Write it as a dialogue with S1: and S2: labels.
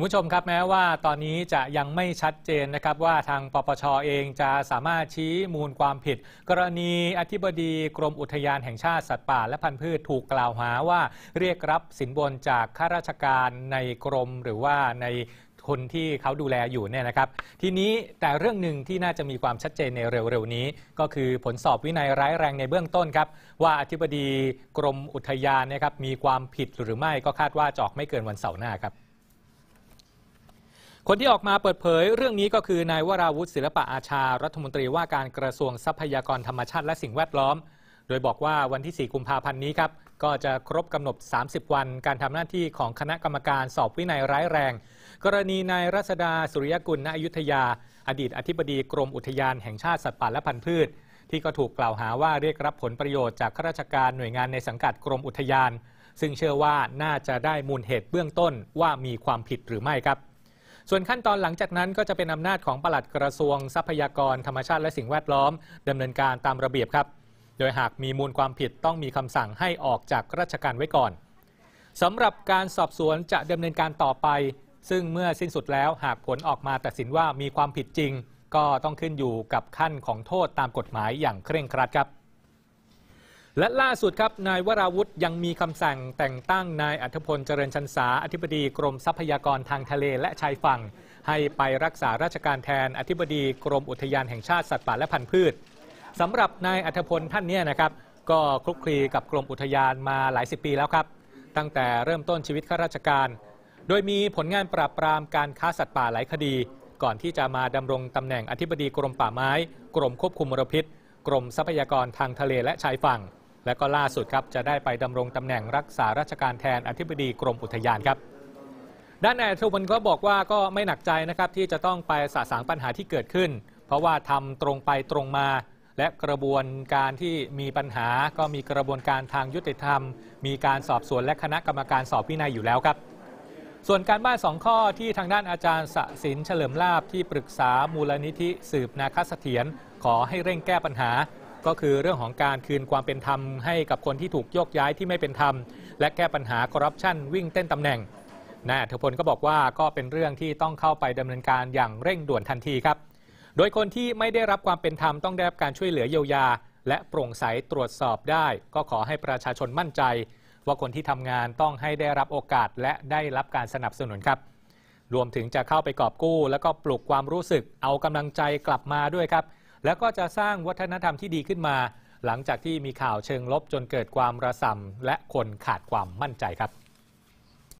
S1: คุณผู้ชมครับแม้ว่าตอนนี้จะยังไม่ชัดเจนนะครับ ว่าทางปปชอเองจะสามารถชี้มูลความผิด กรณีอธิบดีกรมอุทยานแห่งชาติสัตว์ป่าและพันธุ์พืชถูกกล่าวหาว่าเรียกรับสินบนจากข้าราชการในกรมหรือว่าในคนที่เขาดูแลอยู่เนี่ยนะครับ ทีนี้แต่เรื่องหนึ่งที่น่าจะมีความชัดเจนในเร็ว ๆ นี้ ก็คือผลสอบวินัยร้ายแรงในเบื้องต้นครับ ว่าอธิบดีกรมอุทยานนะครับมีความผิดหรือไม่ก็คาดว่าจออกไม่เกินวันเสาร์หน้าครับคนที่ออกมาเปิดเผยเรื่องนี้ก็คือนายวราวุฒิศิลปะอาชารัฐมนตรีว่าการกระทรวงทรัพยากรธรรมชาติและสิ่งแวดล้อม โดยบอกว่าวันที่ 4 กุมภาพันธ์นี้ครับ ก็จะครบกำหนด 30 วันการทำหน้าที่ของคณะกรรมการสอบวินัยร้ายแรง กรณีนายรัศดาสุริยกุลณอยุธยาอดีตอธิบดีกรมอุทยานแห่งชาติสัตว์ป่าและพันธุ์พืช ที่ก็ถูกกล่าวหาว่าเรียกรับผลประโยชน์จากข้าราชการหน่วยงานในสังกัดกรมอุทยาน ซึ่งเชื่อว่าน่าจะได้มูลเหตุเบื้องต้นว่ามีความผิดหรือไม่ครับส่วนขั้นตอนหลังจากนั้นก็จะเป็นอำนาจของปลัดกระทรวงทรัพยากรธรรมชาติและสิ่งแวดล้อมดำเนินการตามระเบียบครับ โดยหากมีมูลความผิดต้องมีคำสั่งให้ออกจากราชการไว้ก่อนสำหรับการสอบสวนจะดำเนินการต่อไป ซึ่งเมื่อสิ้นสุดแล้วหากผลออกมาตัดสินว่ามีความผิดจริง ก็ต้องขึ้นอยู่กับขั้นของโทษตามกฎหมายอย่างเคร่งครัดครับและล่าสุดครับ นายวราวุธยังมีคำสั่งแต่งตั้งนายอัธพลเจริญชันษาอธิบดีกรมทรัพยากรทางทะเลและชายฝั่ง ให้ไปรักษาราชการแทนอธิบดีกรมอุทยานแห่งชาติสัตว์ป่าและพันธุ์พืชสำหรับนายอัธพลท่านเนี่ยนะครับก็คลุกคลีกับกรมอุทยานมาหลายสิบปีแล้วครับ ตั้งแต่เริ่มต้นชีวิตข้าราชการ โดยมีผลงานปราบปรามการค้าสัตว์ป่าหลายคดี ก่อนที่จะมาดำรงตำแหน่งอธิบดีกรมป่าไม้กรมควบคุมมลพิษกรมทรัพยากรทางทะเลและชายฝั่งและก็ล่าสุดครับจะได้ไปดำรงตำแหน่งรักษาราชการแทนอธิบดีกรมอุทยานครับ ด้านนายทุพันก็บอกว่าก็ไม่หนักใจนะครับที่จะต้องไปสะสางปัญหาที่เกิดขึ้น เพราะว่าทำตรงไปตรงมา และกระบวนการที่มีปัญหา ก็มีกระบวนการทางยุติธรรม มีการสอบสวนและคณะกรรมการสอบวินัยอยู่แล้วครับ ส่วนการบ้านสองข้อที่ทางด้านอาจารย์สศินเฉลิมลาบที่ปรึกษามูลนิธิ สืบนาคเสถียรขอให้เร่งแก้ปัญหาก็คือเรื่องของการคืนความเป็นธรรมให้กับคนที่ถูกโยกย้ายที่ไม่เป็นธรรมและแก้ปัญหาคอร์รัปชันวิ่งเต้นตำแหน่งนายอัธพลก็บอกว่าก็เป็นเรื่องที่ต้องเข้าไปดำเนินการอย่างเร่งด่วนทันทีครับ โดยคนที่ไม่ได้รับความเป็นธรรมต้องได้รับการช่วยเหลือเยียวยา และโปร่งใสตรวจสอบได้ ก็ขอให้ประชาชนมั่นใจ ว่าคนที่ทำงานต้องให้ได้รับโอกาสและได้รับการสนับสนุนครับ รวมถึงจะเข้าไปกอบกู้และก็ปลุกความรู้สึกเอากำลังใจกลับมาด้วยครับแล้วก็จะสร้างวัฒนธรรมที่ดีขึ้นมา หลังจากที่มีข่าวเชิงลบจนเกิดความระสำและคนขาดความมั่นใจครับ